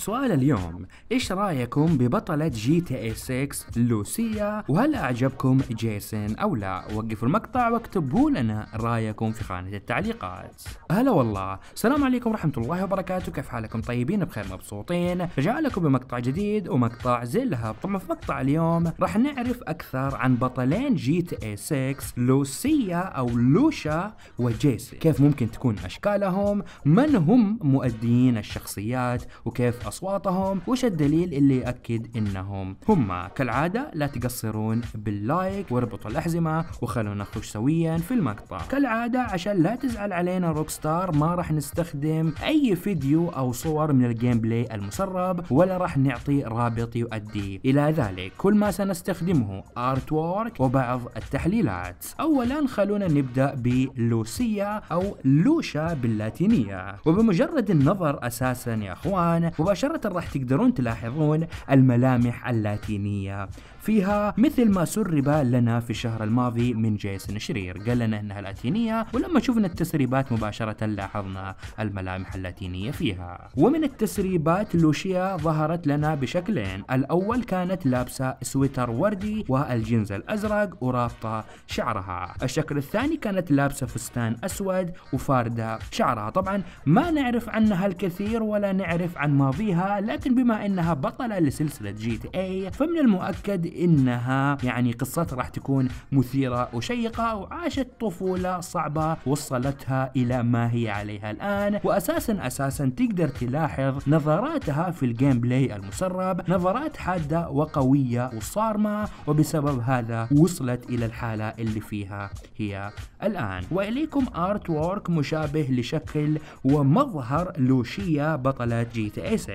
سؤال اليوم ايش رايكم ببطلة جي تي اي 6 لوسيا وهل اعجبكم جيسون او لا وقفوا المقطع واكتبوا لنا رايكم في خانة التعليقات هلا والله السلام عليكم ورحمة الله وبركاته كيف حالكم طيبين بخير مبسوطين رجع لكم بمقطع جديد ومقطع زي الهب طبعا في مقطع اليوم راح نعرف اكثر عن بطلين جي تي اي 6 لوسيا او لوشا وجيسون كيف ممكن تكون اشكالهم من هم مؤديين الشخصيات وكيف أصواتهم وش الدليل اللي يأكد إنهم هم كالعادة لا تقصرون باللايك واربطوا الأحزمة وخلونا نخرج سويا في المقطع كالعادة عشان لا تزعل علينا روك ستار ما راح نستخدم أي فيديو أو صور من الجيم بلاي المسرب ولا راح نعطي رابط يؤدي إلى ذلك كل ما سنستخدمه آرت وورك وبعض التحليلات أولا خلونا نبدأ بلوسيا أو لوشا باللاتينية وبمجرد النظر أساسا يا أخوان مباشرة مباشرة راح تقدرون تلاحظون الملامح اللاتينية فيها مثل ما سرب لنا في الشهر الماضي من جيسون شرير قال لنا انها لاتينيه ولما شفنا التسريبات مباشره لاحظنا الملامح اللاتينيه فيها ومن التسريبات لوشيا ظهرت لنا بشكلين الاول كانت لابسه سويتر وردي والجنز الازرق ورابطه شعرها الشكل الثاني كانت لابسه فستان اسود وفارده شعرها طبعا ما نعرف عنها الكثير ولا نعرف عن ماضيها لكن بما انها بطله لسلسله جي تي اي فمن المؤكد لأنها يعني قصتها راح تكون مثيرة وشيقة وعاشت طفولة صعبة وصلتها إلى ما هي عليها الآن وأساسا أساسا تقدر تلاحظ نظراتها في الجيم بلاي المسرب نظرات حادة وقوية وصارمة وبسبب هذا وصلت إلى الحالة اللي فيها هي الآن وإليكم آرت وورك مشابه لشكل ومظهر لوشيا بطلة جي تي 6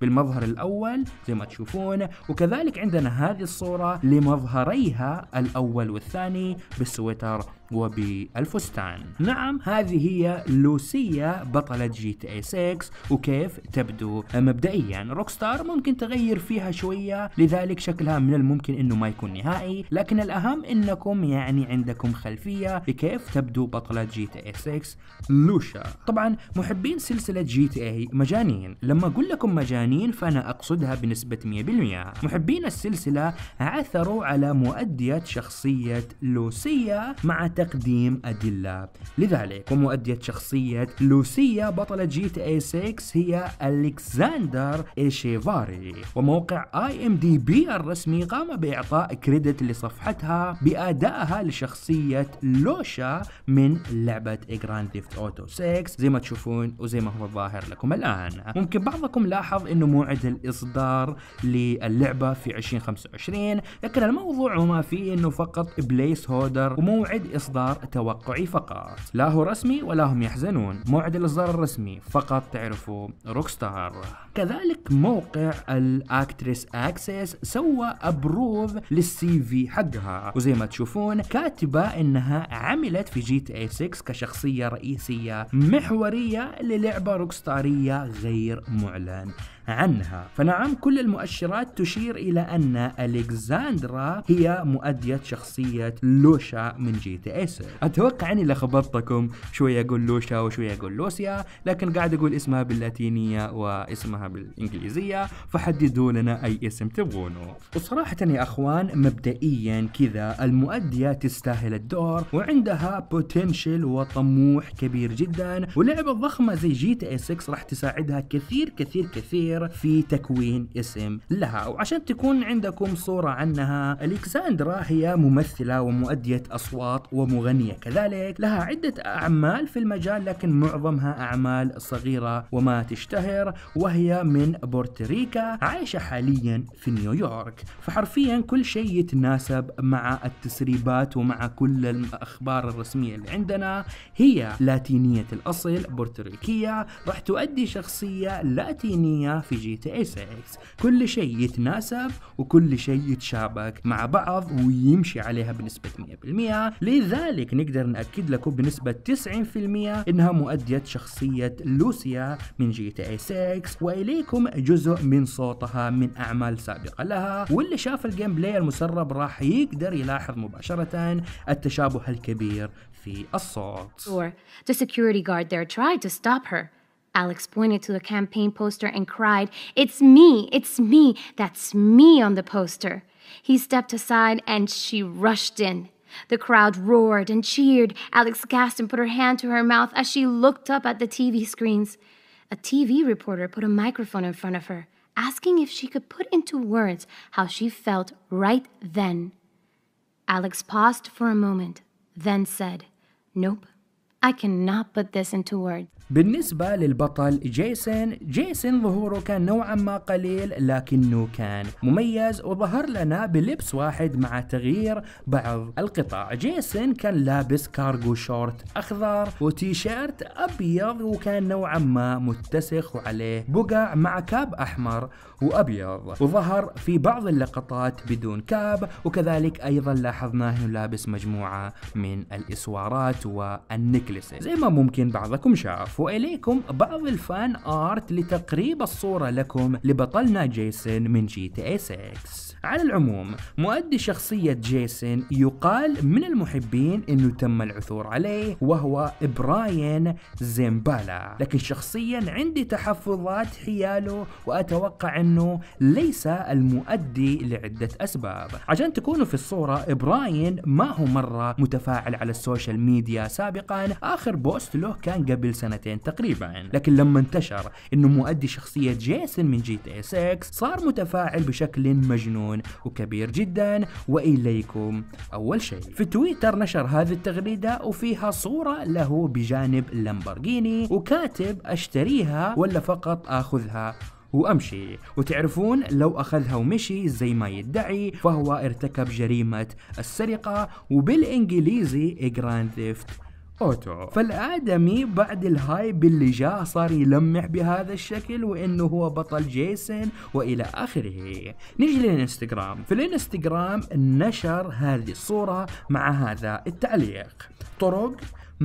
بالمظهر الأول زي ما تشوفون وكذلك عندنا هذه الصورة لمظهريها الأول والثاني بالسويتر وبالفستان نعم هذه هي لوسيا بطلة جي تي اي 6 وكيف تبدو مبدئيا روكستار ممكن تغير فيها شوية لذلك شكلها من الممكن انه ما يكون نهائي لكن الاهم انكم يعني عندكم خلفية لكيف تبدو بطلة جي تي اي 6 لوشا طبعا محبين سلسلة جي تي اي مجانين لما اقول لكم مجانين فانا اقصدها بنسبة 100% محبين السلسلة عثروا على مؤدية شخصية لوسيا مع تقديم أدلة لذلك ومؤدية شخصية لوسيا بطلة جي تي اي 6 هي ألكساندر إيشيفاري وموقع اي ام دي بي الرسمي قام بإعطاء كريدت لصفحتها بأدائها لشخصية لوشا من لعبة جراند ديفت اوتو 6 زي ما تشوفون وزي ما هو ظاهر لكم الآن ممكن بعضكم لاحظ أنه موعد الإصدار للعبة في 2025 لكن الموضوع وما فيه أنه فقط بليس هودر وموعد إصدار إحضار توقعي فقط لا هو رسمي ولا هم يحزنون موعد الإصدار الرسمي فقط تعرفوا روكستار كذلك موقع الأكتريس أكسس سوى أبروف للسي في حقها وزي ما تشوفون كاتبة إنها عملت في جي تي اي 6 كشخصية رئيسية محورية للعبة روكستارية غير معلن عنها فنعم كل المؤشرات تشير إلى أن ألكساندرا هي مؤدية شخصية لوشا من جي تي 6 أتوقع أني لخبطتكم شوية أقول لوشا وشوية أقول لوسيا لكن قاعد أقول اسمها باللاتينية واسمها بالإنجليزية فحددوا لنا أي اسم تبغونه وصراحة يا أخوان مبدئيا كذا المؤدية تستاهل الدور وعندها بوتنشل وطموح كبير جدا ولعبة ضخمة زي جي تي 6 راح تساعدها كثير كثير كثير الأخير في تكوين اسم لها وعشان تكون عندكم صورة عنها ألكساندرا هي ممثلة ومؤدية أصوات ومغنية كذلك لها عدة أعمال في المجال لكن معظمها أعمال صغيرة وما تشتهر وهي من بورتريكا عايشة حاليا في نيويورك فحرفيا كل شيء يتناسب مع التسريبات ومع كل الأخبار الرسمية اللي عندنا هي لاتينية الأصل بورتريكية راح تؤدي شخصية لاتينية في جي تي اي 6 كل شيء يتناسب وكل شيء يتشابك مع بعض ويمشي عليها بنسبة 100% لذلك نقدر نأكد لكم بنسبة 90% انها مؤدية شخصية لوسيا من جي تي اي 6 واليكم جزء من صوتها من اعمال سابقة لها واللي شاف الجيم بلاي المسرب راح يقدر يلاحظ مباشرة التشابه الكبير في الصوت. the security guard there tried to stop her. Alex pointed to the campaign poster and cried, It's me! It's me! That's me on the poster! He stepped aside and she rushed in. The crowd roared and cheered. Alex gasped and put her hand to her mouth as she looked up at the TV screens. A TV reporter put a microphone in front of her, asking if she could put into words how she felt right then. Alex paused for a moment, then said, Nope, I cannot put this into words. بالنسبة للبطل جيسون جيسون ظهوره كان نوعا ما قليل لكنه كان مميز وظهر لنا بلبس واحد مع تغيير بعض القطع جيسون كان لابس كارغو شورت أخضر وتيشيرت أبيض وكان نوعا ما متسخ وعليه بقع مع كاب أحمر وأبيض وظهر في بعض اللقطات بدون كاب وكذلك أيضا لاحظناه لابس مجموعة من الإسوارات والنكلسة زي ما ممكن بعضكم شاف وإليكم بعض الفان آرت لتقريب الصورة لكم لبطلنا جيسون من جي تي 6 على العموم مؤدي شخصية جيسون يقال من المحبين انه تم العثور عليه وهو براين زيمبالا لكن شخصيا عندي تحفظات حياله واتوقع انه ليس المؤدي لعدة اسباب عشان تكونوا في الصورة براين ما هو مرة متفاعل على السوشيال ميديا سابقا اخر بوست له كان قبل سنتين سنتين تقريبا لكن لما انتشر انه مؤدي شخصية جيسون من جي تي اكس صار متفاعل بشكل مجنون وكبير جدا واليكم اول شيء في تويتر نشر هذه التغريدة وفيها صورة له بجانب لامبرجيني وكاتب اشتريها ولا فقط اخذها وامشي وتعرفون لو اخذها ومشي زي ما يدعي فهو ارتكب جريمه السرقه وبالانجليزي جراند ثيفت اوتو فالادمي بعد الهايب اللي جاء صار يلمح بهذا الشكل وانه هو بطل جيسون والى اخره نجي للانستغرام في الانستغرام نشر هذه الصوره مع هذا التعليق طرق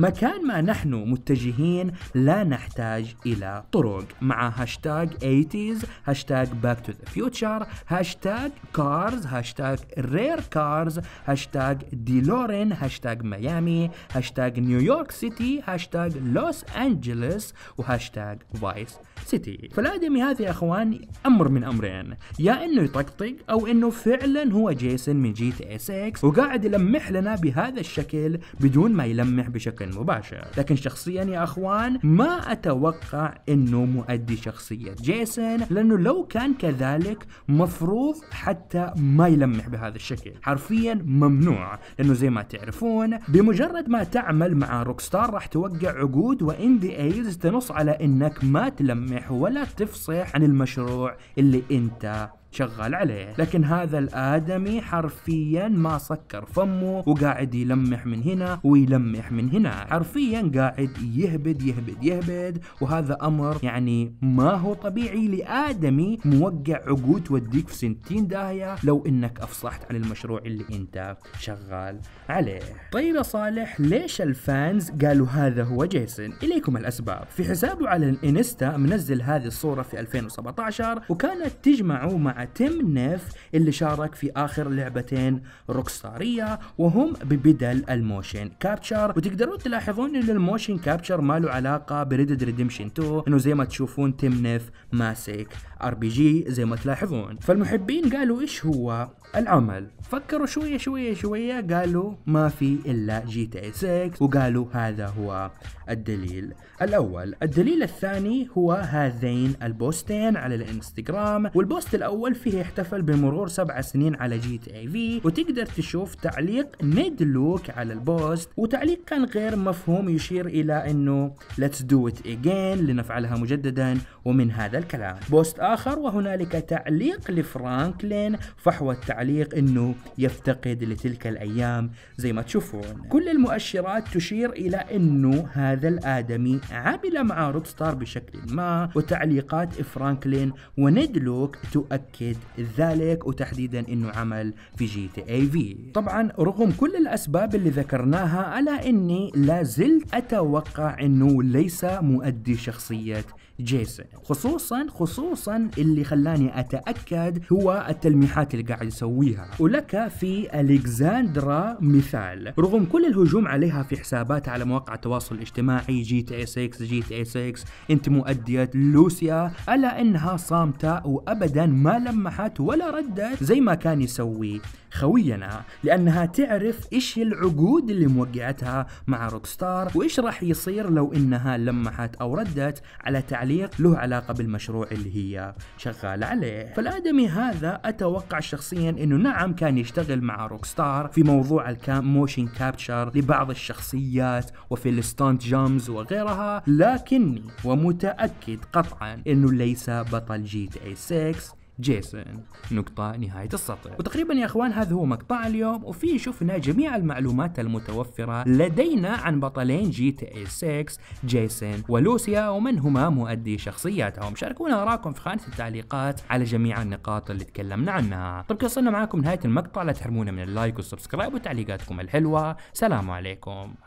مكان ما نحن متجهين لا نحتاج إلى طرق مع هاشتاج 80s هاشتاج باك تو ذا فيوتشر هاشتاج كارز هاشتاج رير كارز هاشتاج ديلورين هاشتاج ميامي هاشتاج نيويورك سيتي هاشتاج لوس أنجلس وهاشتاج فايس سيتي فالآدمي هذا يا أخوان أمر من أمرين يا أنه يطقطق أو أنه فعلا هو جيسون من جي تي اس اكس وقاعد يلمح لنا بهذا الشكل بدون ما يلمح بشكل بشكل مباشر لكن شخصيا يا اخوان ما اتوقع انه مؤدي شخصية جيسون لانه لو كان كذلك مفروض حتى ما يلمح بهذا الشكل حرفيا ممنوع لانه زي ما تعرفون بمجرد ما تعمل مع روكستار راح توقع عقود وان دي ايز تنص على انك ما تلمح ولا تفصح عن المشروع اللي انت شغال عليه لكن هذا الآدمي حرفيا ما سكر فمه وقاعد يلمح من هنا ويلمح من هنا حرفيا قاعد يهبد يهبد يهبد وهذا أمر يعني ما هو طبيعي لآدمي موقع عقود توديك في سنتين داهية لو إنك أفصحت عن المشروع اللي أنت شغال عليه طيب يا صالح ليش الفانز قالوا هذا هو جيسون إليكم الأسباب في حسابه على الإنستا منزل هذه الصورة في 2017 وكانت تجمعه مع تيم نيف اللي شارك في آخر لعبتين روكستارية وهم ببدل الموشن كابتشر وتقدرون تلاحظون ان الموشن كابتشر ما له علاقة بريد ريديمشن 2 انه زي ما تشوفون تيم نيف ماسك ار بي جي زي ما تلاحظون فالمحبين قالوا ايش هو العمل فكروا شوية شوية شوية قالوا ما في إلا جي تي 6 إيه وقالوا هذا هو الدليل الأول الدليل الثاني هو هذين البوستين على الانستغرام والبوست الأول فيه احتفل بمرور سبع سنين على جي تي اي في وتقدر تشوف تعليق نيد لوك على البوست وتعليق كان غير مفهوم يشير إلى أنه لتس دو ات اجين لنفعلها مجددا ومن هذا الكلام بوست الآخر وهنالك تعليق لفرانكلين فحوى التعليق أنه يفتقد لتلك الأيام زي ما تشوفون كل المؤشرات تشير إلى أنه هذا الآدمي عمل مع روب ستار بشكل ما وتعليقات فرانكلين وندلوك تؤكد ذلك وتحديدا أنه عمل في جي تي اي في طبعا رغم كل الأسباب اللي ذكرناها ألا أني لا زلت أتوقع أنه ليس مؤدي شخصية جيسون خصوصا خصوصا اللي خلاني اتاكد هو التلميحات اللي قاعد يسويها ولك في الكساندرا مثال رغم كل الهجوم عليها في حساباتها على مواقع التواصل الاجتماعي جي تي اس اكس جي تي اس اكس انت مؤديه لوسيا الا انها صامته وابدا ما لمحت ولا ردت زي ما كان يسوي خوينا لانها تعرف ايش العقود اللي موقعتها مع روكستار وايش راح يصير لو انها لمحت او ردت على تعليق له علاقه بالمشروع اللي هي شغال عليه فالادمي هذا اتوقع شخصيا انه نعم كان يشتغل مع روكستار في موضوع موشن كابتشر لبعض الشخصيات وفي الستانت جامز وغيرها لكني ومتاكد قطعا انه ليس بطل جي تي اي 6 جيسون نقطة نهاية السطر وتقريبا يا اخوان هذا هو مقطع اليوم وفيه شفنا جميع المعلومات المتوفرة لدينا عن بطلين جي تي اي 6 جيسون ولوسيا ومن هما مؤدي شخصياتهم شاركونا اراكم في خانة التعليقات على جميع النقاط اللي تكلمنا عنها طب وصلنا معاكم نهاية المقطع لا تحرمونا من اللايك والسبسكرايب وتعليقاتكم الحلوة سلام عليكم